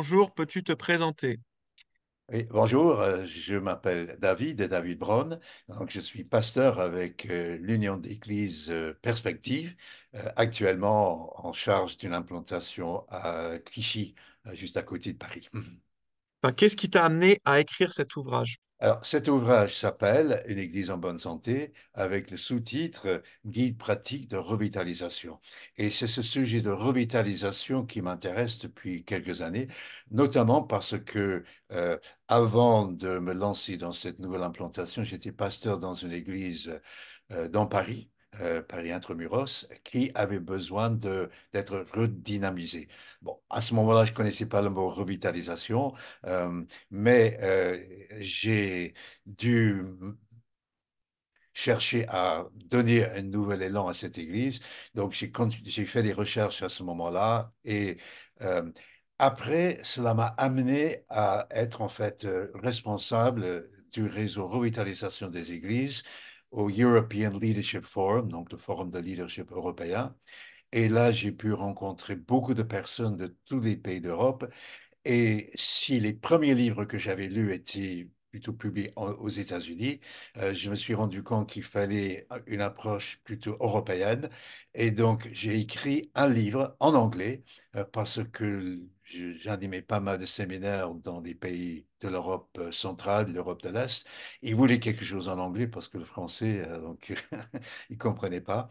Bonjour, peux-tu te présenter bonjour, euh, je m'appelle David, et David Braun. Donc, je suis pasteur avec euh, l'Union d'Églises euh, Perspective, actuellement en charge d'une implantation à Clichy, juste à côté de Paris. Qu'est-ce qui t'a amené à écrire cet ouvrage Alors, cet ouvrage s'appelle Une Église en bonne santé avec le sous-titre Guide pratique de revitalisation. Et c'est ce sujet de revitalisation qui m'intéresse depuis quelques années, notamment parce que euh, avant de me lancer dans cette nouvelle implantation, j'étais pasteur dans une église euh, dans Paris euh, Paris qui avait besoin d'être redynamisé. Bon, à ce moment-là, je ne connaissais pas le mot revitalisation, euh, mais euh, j'ai dû chercher à donner un nouvel élan à cette église. Donc, j'ai fait des recherches à ce moment-là et euh, après, cela m'a amené à être en fait responsable du réseau revitalisation des églises au European Leadership Forum, donc le forum de leadership européen. Et là, j'ai pu rencontrer beaucoup de personnes de tous les pays d'Europe. Et si les premiers livres que j'avais lus étaient plutôt publiés aux États-Unis, euh, je me suis rendu compte qu'il fallait une approche plutôt européenne. Et donc, j'ai écrit un livre en anglais euh, parce que j'animais pas mal de séminaires dans des pays de l'Europe euh, centrale, de l'Europe de l'Est. Ils voulaient quelque chose en anglais parce que le français, euh, donc, ils ne comprenaient pas.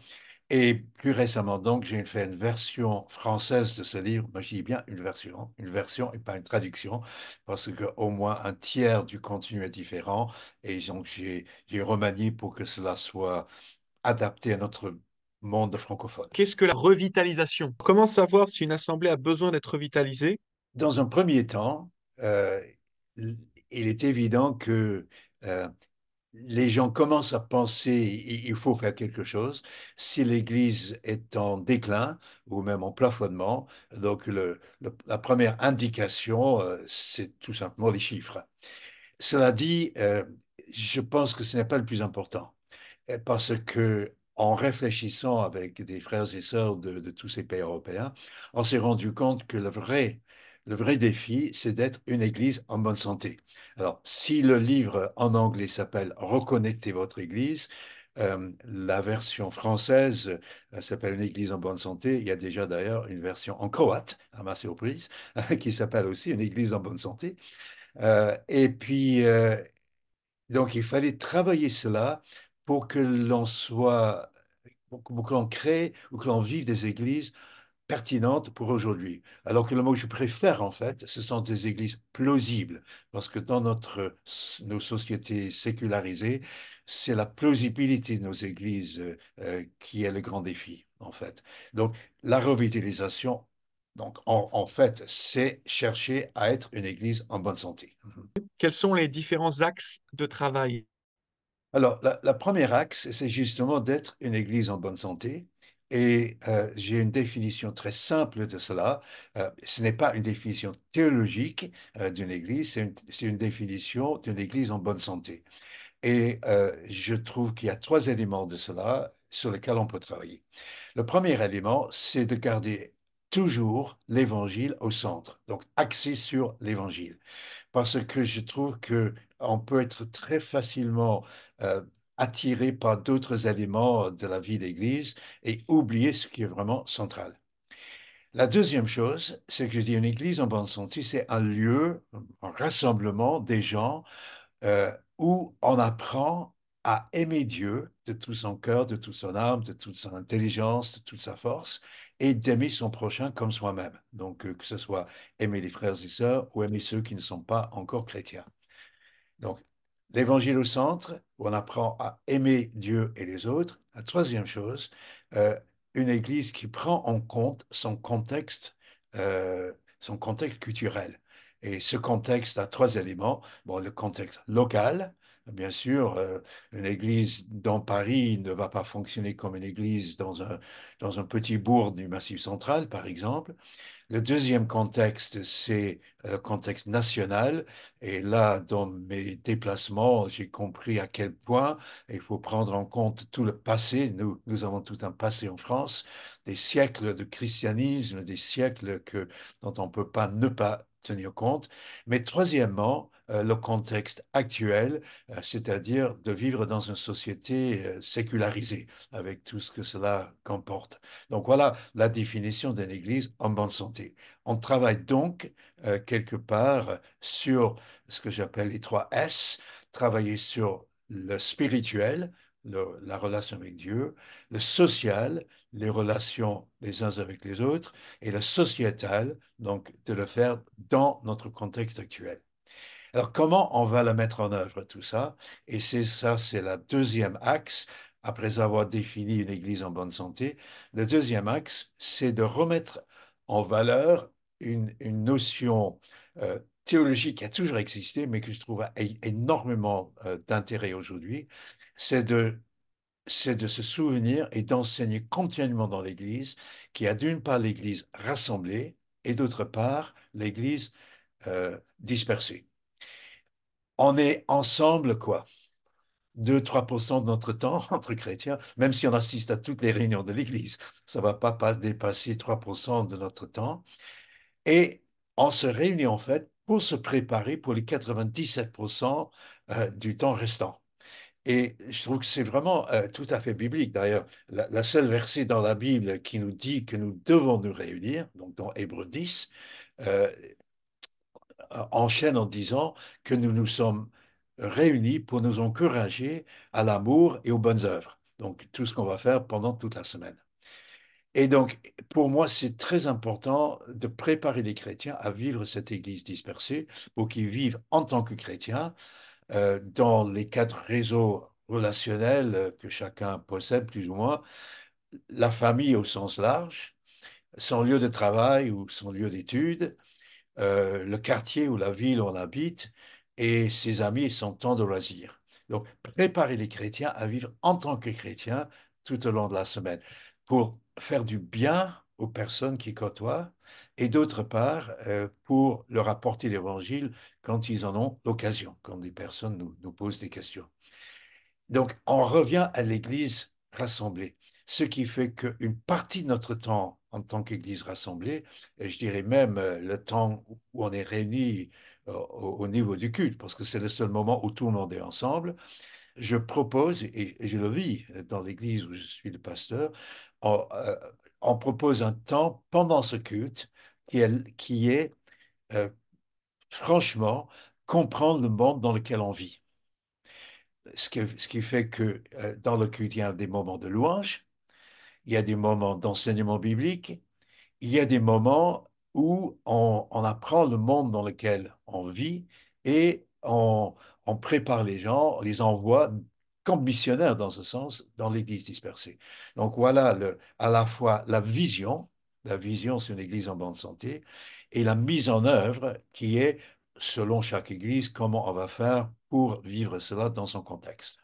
Et plus récemment, donc, j'ai fait une version française de ce livre. Moi, je dis bien une version, une version et pas une traduction, parce qu'au moins un tiers du contenu est différent. Et donc, j'ai remanié pour que cela soit adapté à notre monde francophone. Qu'est-ce que la revitalisation Comment savoir si une assemblée a besoin d'être revitalisée Dans un premier temps, euh, il est évident que euh, les gens commencent à penser il faut faire quelque chose. Si l'Église est en déclin ou même en plafonnement, donc la première indication, euh, c'est tout simplement les chiffres. Cela dit, je pense que ce n'est pas le plus important parce que en réfléchissant avec des frères et sœurs de, tous ces pays européens, on s'est rendu compte que le vrai, le vrai défi, c'est d'être une Église en bonne santé. Alors, si le livre en anglais s'appelle Reconnectez votre Église, euh, la version française euh, s'appelle Une Église en bonne santé. Il y a déjà d'ailleurs une version en croate, à ma surprise, qui s'appelle aussi Une Église en bonne santé. Euh, et puis, donc, il fallait travailler cela pour que l'on soit pour que l'on crée, ou que l'on vive des églises pertinentes pour aujourd'hui. Alors que le mot que je préfère, en fait, ce sont des églises plausibles, parce que dans notre, nos sociétés sécularisées, c'est la plausibilité de nos églises euh, euh, qui est le grand défi, en fait. Donc, la revitalisation, donc, en fait, c'est chercher à être une église en bonne santé. Quels sont les différents axes de travail alors, la, premier première axe, c'est justement d'être une église en bonne santé. Et euh, j'ai une définition très simple de cela. Euh, ce n'est pas une définition théologique euh, d'une église, c'est une, une, définition d'une église en bonne santé. Et je trouve qu'il y a trois éléments de cela sur lesquels on peut travailler. Le premier élément, c'est de garder toujours l'évangile au centre, donc axé sur l'évangile parce que je trouve que on peut être très facilement euh, attiré par d'autres éléments de la vie d'Église et oublier ce qui est vraiment central. La deuxième chose, c'est que je dis une église en bonne santé, c'est un lieu, un rassemblement des gens euh, où on apprend à aimer Dieu de tout son cœur, de toute son âme, de toute son intelligence, de toute sa force, et d'aimer son prochain comme soi-même. Donc, euh, que ce soit aimer les frères et sœurs ou aimer ceux qui ne sont pas encore chrétiens. Donc, l'évangile au centre, où on apprend à aimer Dieu et les autres. La troisième chose, euh, une église qui prend en compte son contexte, euh, son contexte culturel. Et ce contexte a trois éléments. Bon, le contexte local, Bien sûr, euh, une église dans Paris ne va pas fonctionner comme une église dans un, dans un petit bourg du Massif central, par exemple. Le deuxième contexte, c'est le euh, contexte national. Et là, dans mes déplacements, j'ai compris à quel point il faut prendre en compte tout le passé. Nous, nous avons tout un passé en France, des siècles de christianisme, des siècles que, dont on ne peut pas ne pas tenir compte. Mais troisièmement, euh, le contexte actuel, euh, c'est-à-dire de vivre dans une société euh, sécularisée, avec tout ce que cela comporte. Donc voilà la définition d'une Église en bonne santé. On travaille donc quelque part sur ce que j'appelle les trois S, travailler sur le spirituel, la relation avec Dieu, le social, les relations les uns avec les autres, et le sociétal, donc de le faire dans notre contexte actuel. Alors comment on va la mettre en œuvre, tout ça Et c'est ça, c'est la deuxième axe, après avoir défini une Église en bonne santé. Le deuxième axe, c'est de remettre en valeur une, une notion euh, théologique qui a toujours existé, mais que je trouve énormément euh, d'intérêt aujourd'hui, c'est de, c'est de se souvenir et d'enseigner continuellement dans l'Église, qui a d'une part l'Église rassemblée et d'autre part l'Église euh, dispersée. On est ensemble, quoi. 2-3% de notre temps entre chrétiens, même si on assiste à toutes les réunions de l'Église, ça ne va pas, pas dépasser 3% de notre temps. Et on se réunit en fait pour se préparer pour les 97% euh, du temps restant. Et je trouve que c'est vraiment euh, tout à fait biblique. D'ailleurs, la, seule verset dans la Bible qui nous dit que nous devons nous réunir, donc dans Hébreu 10, euh, enchaîne en disant que nous nous sommes réunis pour nous encourager à l'amour et aux bonnes œuvres. Donc, tout ce qu'on va faire pendant toute la semaine. Et donc, pour moi, c'est très important de préparer les chrétiens à vivre cette Église dispersée pour qu'ils vivent en tant que chrétiens euh, dans les quatre réseaux relationnels euh, que chacun possède plus ou moins, la famille au sens large, son lieu de travail ou son lieu d'étude, euh, le quartier ou la ville où on habite et ses amis et son temps de loisir. Donc, préparer les chrétiens à vivre en tant que chrétiens tout au long de la semaine pour faire du bien aux personnes qui côtoient, et d'autre part, euh, pour leur apporter l'Évangile quand ils en ont l'occasion, quand des personnes nous, posent des questions. Donc, on revient à l'Église rassemblée, ce qui fait qu'une partie de notre temps en tant qu'Église rassemblée, et je dirais même euh, le temps où on est réunis euh, au, niveau du culte, parce que c'est le seul moment où tout le monde est ensemble, je propose, et je le vis dans l'église où je suis le pasteur, on propose un temps pendant ce culte qui est, euh, franchement, comprendre le monde dans lequel on vit. Ce, qui fait que euh, dans le culte, il y a des moments de louange, il y a des moments d'enseignement biblique, il y a des moments où on, apprend le monde dans lequel on vit et on, prépare les gens, on les envoie comme missionnaires dans ce sens dans l'Église dispersée. Donc voilà à la fois la vision la vision sur une église en bonne santé et la mise en œuvre qui est, selon chaque église, comment on va faire pour vivre cela dans son contexte.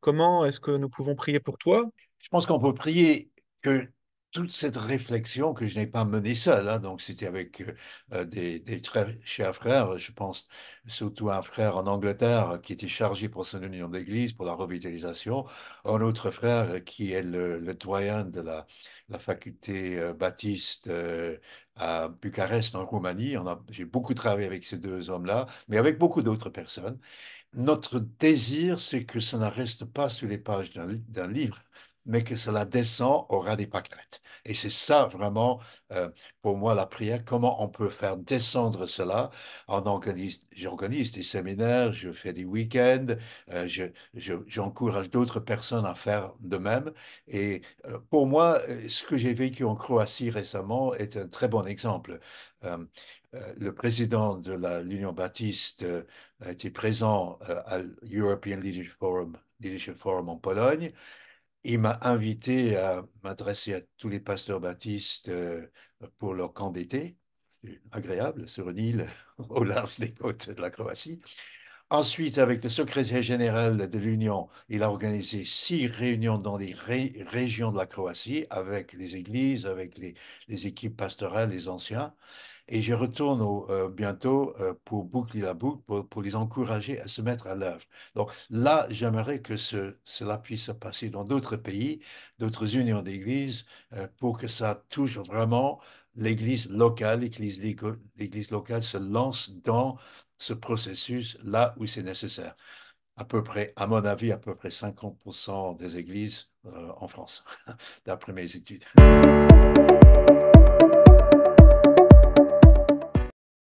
Comment est-ce que nous pouvons prier pour toi Je pense qu'on peut prier que toute cette réflexion que je n'ai pas menée seule, hein. donc c'était avec euh, euh, des, très chers frères, je pense surtout un frère en Angleterre qui était chargé pour son union d'église, pour la revitalisation, un autre frère qui est le, doyen de la, faculté euh, baptiste à Bucarest en Roumanie. J'ai beaucoup travaillé avec ces deux hommes-là, mais avec beaucoup d'autres personnes. Notre désir, c'est que ça ne reste pas sur les pages d'un livre, mais que cela descend au ras des pâquerettes. Et c'est ça vraiment, euh, pour moi, la prière, comment on peut faire descendre cela. J'organise des séminaires, je fais des week-ends, euh, j'encourage d'autres personnes à faire de même. Et euh, pour moi, ce que j'ai vécu en Croatie récemment est un très bon exemple. le président de l'Union baptiste a été présent à l'European Forum, Leadership Forum en Pologne il m'a invité à m'adresser à tous les pasteurs baptistes euh, pour leur camp d'été, agréable, sur une île au large des côtes de la Croatie. Ensuite, avec le secrétaire général de l'Union, il a organisé six réunions dans les régions de la Croatie, avec les églises, avec les, les équipes pastorales, les anciens. Et je retourne euh, bientôt euh, pour boucler la boucle, pour, les encourager à se mettre à l'œuvre. Donc là, j'aimerais que ce, cela puisse se passer dans d'autres pays, d'autres unions d'églises, euh, pour que ça touche vraiment l'Église locale, l'Église locale se lance dans ce processus là où c'est nécessaire. À peu près, à mon avis, à peu près 50% des églises en France, d'après mes études.